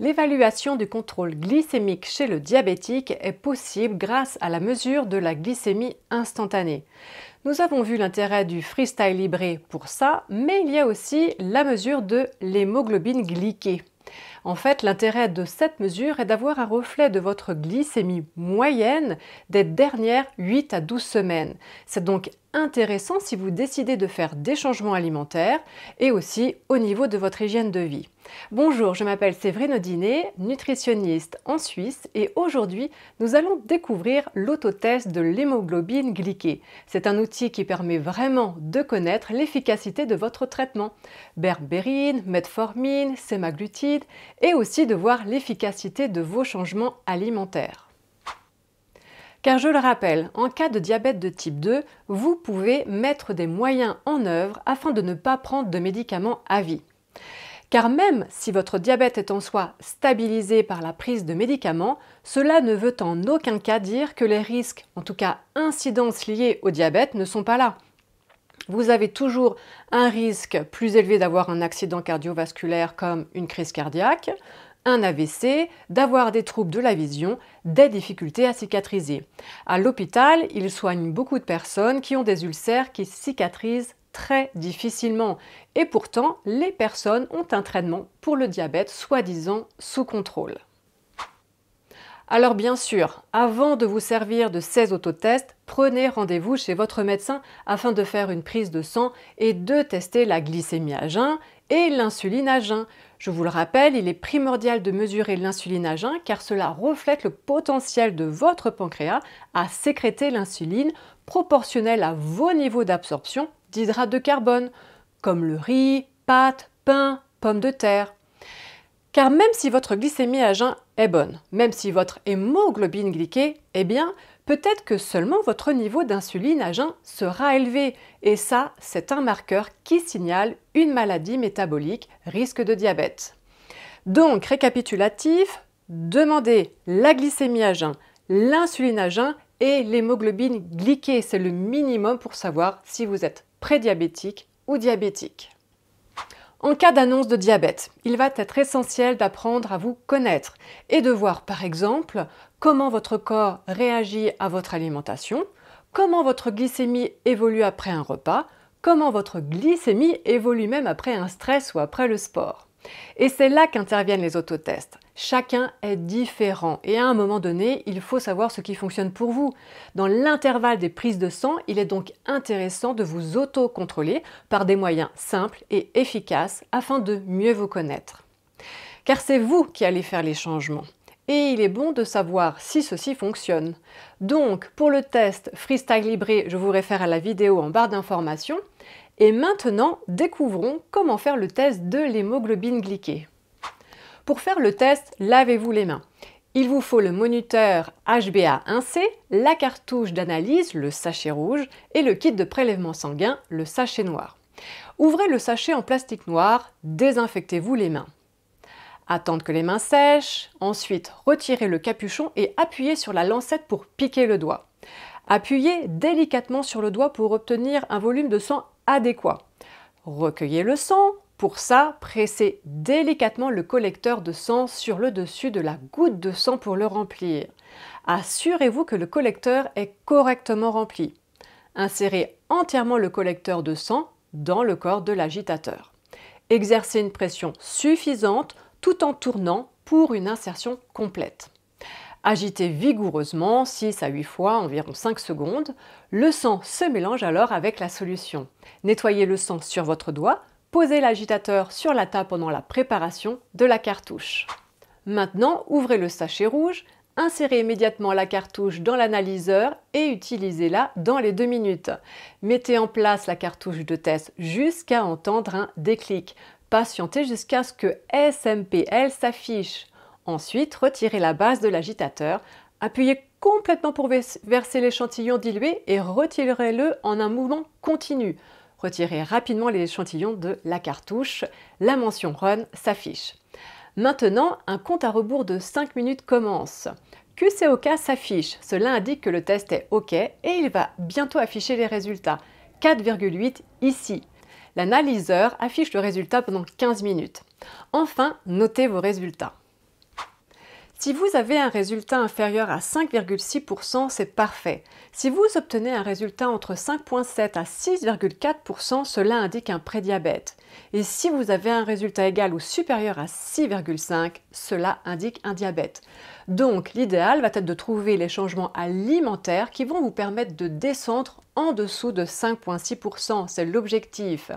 L'évaluation du contrôle glycémique chez le diabétique est possible grâce à la mesure de la glycémie instantanée. Nous avons vu l'intérêt du freestyle Libre pour ça, mais il y a aussi la mesure de l'hémoglobine glyquée. En fait, l'intérêt de cette mesure est d'avoir un reflet de votre glycémie moyenne des dernières 8 à 12 semaines. C'est donc intéressant si vous décidez de faire des changements alimentaires et aussi au niveau de votre hygiène de vie. Bonjour, je m'appelle Séverine Odinet, nutritionniste en Suisse et aujourd'hui nous allons découvrir l'autotest de l'hémoglobine glyquée. C'est un outil qui permet vraiment de connaître l'efficacité de votre traitement. Berberine, metformine, sémaglutide et aussi de voir l'efficacité de vos changements alimentaires. Car je le rappelle, en cas de diabète de type 2, vous pouvez mettre des moyens en œuvre afin de ne pas prendre de médicaments à vie. Car même si votre diabète est en soi stabilisé par la prise de médicaments, cela ne veut en aucun cas dire que les risques, en tout cas incidences liées au diabète, ne sont pas là vous avez toujours un risque plus élevé d'avoir un accident cardiovasculaire comme une crise cardiaque, un AVC, d'avoir des troubles de la vision, des difficultés à cicatriser. À l'hôpital, ils soignent beaucoup de personnes qui ont des ulcères qui cicatrisent très difficilement. Et pourtant, les personnes ont un traitement pour le diabète soi-disant sous contrôle. Alors bien sûr, avant de vous servir de 16 autotests, prenez rendez-vous chez votre médecin afin de faire une prise de sang et de tester la glycémie à jeun et l'insuline à jeun. Je vous le rappelle, il est primordial de mesurer l'insuline à jeun car cela reflète le potentiel de votre pancréas à sécréter l'insuline proportionnelle à vos niveaux d'absorption d'hydrates de carbone, comme le riz, pâtes, pain, pommes de terre. Car même si votre glycémie à jeun est bonne, même si votre hémoglobine glyquée eh bien, peut-être que seulement votre niveau d'insuline à jeun sera élevé. Et ça, c'est un marqueur qui signale une maladie métabolique, risque de diabète. Donc, récapitulatif, demandez la glycémie à jeun, l'insuline à jeun et l'hémoglobine glyquée. C'est le minimum pour savoir si vous êtes prédiabétique ou diabétique. En cas d'annonce de diabète, il va être essentiel d'apprendre à vous connaître et de voir par exemple comment votre corps réagit à votre alimentation, comment votre glycémie évolue après un repas, comment votre glycémie évolue même après un stress ou après le sport. Et c'est là qu'interviennent les autotests. Chacun est différent et à un moment donné, il faut savoir ce qui fonctionne pour vous. Dans l'intervalle des prises de sang, il est donc intéressant de vous auto-contrôler par des moyens simples et efficaces afin de mieux vous connaître. Car c'est vous qui allez faire les changements. Et il est bon de savoir si ceci fonctionne. Donc, pour le test Freestyle Libré, je vous réfère à la vidéo en barre d'informations. Et maintenant, découvrons comment faire le test de l'hémoglobine glyquée. Pour faire le test, lavez-vous les mains. Il vous faut le moniteur HbA1c, la cartouche d'analyse, le sachet rouge, et le kit de prélèvement sanguin, le sachet noir. Ouvrez le sachet en plastique noir, désinfectez-vous les mains. Attendez que les mains sèchent, ensuite retirez le capuchon et appuyez sur la lancette pour piquer le doigt. Appuyez délicatement sur le doigt pour obtenir un volume de sang adéquat. Recueillez le sang, pour ça, pressez délicatement le collecteur de sang sur le dessus de la goutte de sang pour le remplir. Assurez-vous que le collecteur est correctement rempli. Insérez entièrement le collecteur de sang dans le corps de l'agitateur. Exercez une pression suffisante tout en tournant pour une insertion complète. Agitez vigoureusement 6 à 8 fois, environ 5 secondes. Le sang se mélange alors avec la solution. Nettoyez le sang sur votre doigt Posez l'agitateur sur la table pendant la préparation de la cartouche. Maintenant, ouvrez le sachet rouge, insérez immédiatement la cartouche dans l'analyseur et utilisez-la dans les deux minutes. Mettez en place la cartouche de test jusqu'à entendre un déclic. Patientez jusqu'à ce que SMPL s'affiche. Ensuite, retirez la base de l'agitateur, appuyez complètement pour verser l'échantillon dilué et retirez-le en un mouvement continu. Retirez rapidement l'échantillon de la cartouche. La mention Run s'affiche. Maintenant, un compte à rebours de 5 minutes commence. QCOK s'affiche. Cela indique que le test est OK et il va bientôt afficher les résultats. 4,8 ici. L'analyseur affiche le résultat pendant 15 minutes. Enfin, notez vos résultats. Si vous avez un résultat inférieur à 5,6%, c'est parfait. Si vous obtenez un résultat entre 5,7 à 6,4%, cela indique un prédiabète. Et si vous avez un résultat égal ou supérieur à 6,5, cela indique un diabète. Donc l'idéal va être de trouver les changements alimentaires qui vont vous permettre de descendre en dessous de 5,6%. C'est l'objectif.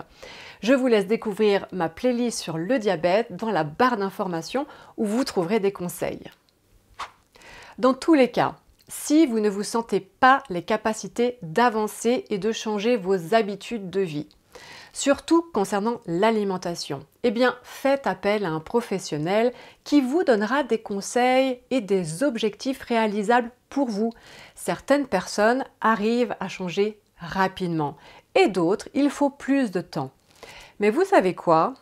Je vous laisse découvrir ma playlist sur le diabète dans la barre d'informations où vous trouverez des conseils. Dans tous les cas, si vous ne vous sentez pas les capacités d'avancer et de changer vos habitudes de vie, surtout concernant l'alimentation, eh bien faites appel à un professionnel qui vous donnera des conseils et des objectifs réalisables pour vous. Certaines personnes arrivent à changer rapidement et d'autres, il faut plus de temps. Mais vous savez quoi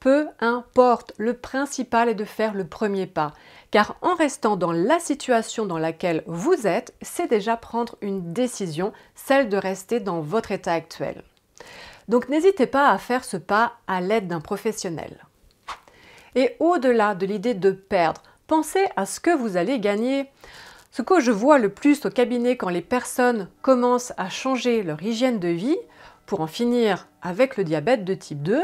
peu importe, le principal est de faire le premier pas, car en restant dans la situation dans laquelle vous êtes, c'est déjà prendre une décision, celle de rester dans votre état actuel. Donc n'hésitez pas à faire ce pas à l'aide d'un professionnel. Et au-delà de l'idée de perdre, pensez à ce que vous allez gagner. Ce que je vois le plus au cabinet quand les personnes commencent à changer leur hygiène de vie pour en finir avec le diabète de type 2,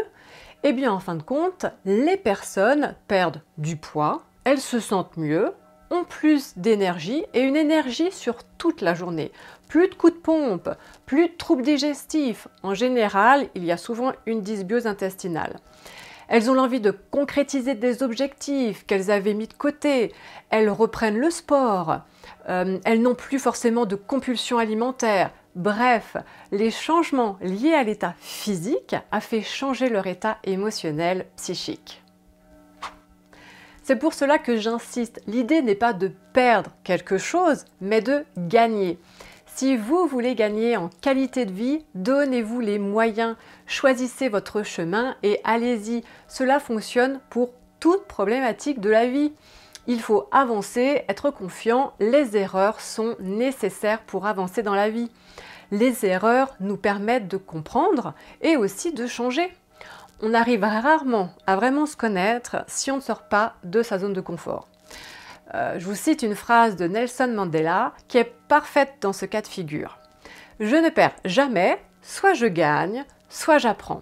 eh bien en fin de compte, les personnes perdent du poids, elles se sentent mieux, ont plus d'énergie et une énergie sur toute la journée. Plus de coups de pompe, plus de troubles digestifs. En général, il y a souvent une dysbiose intestinale. Elles ont l'envie de concrétiser des objectifs qu'elles avaient mis de côté. Elles reprennent le sport. Euh, elles n'ont plus forcément de compulsions alimentaires, Bref, les changements liés à l'état physique a fait changer leur état émotionnel, psychique. C'est pour cela que j'insiste, l'idée n'est pas de perdre quelque chose, mais de gagner. Si vous voulez gagner en qualité de vie, donnez-vous les moyens, choisissez votre chemin et allez-y. Cela fonctionne pour toute problématique de la vie. Il faut avancer, être confiant, les erreurs sont nécessaires pour avancer dans la vie. Les erreurs nous permettent de comprendre et aussi de changer on arrive rarement à vraiment se connaître si on ne sort pas de sa zone de confort. Euh, je vous cite une phrase de Nelson Mandela qui est parfaite dans ce cas de figure. Je ne perds jamais, soit je gagne, soit j'apprends.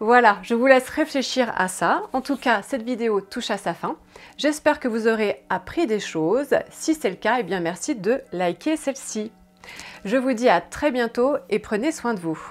Voilà, je vous laisse réfléchir à ça. En tout cas, cette vidéo touche à sa fin. J'espère que vous aurez appris des choses. Si c'est le cas, eh bien merci de liker celle-ci. Je vous dis à très bientôt et prenez soin de vous.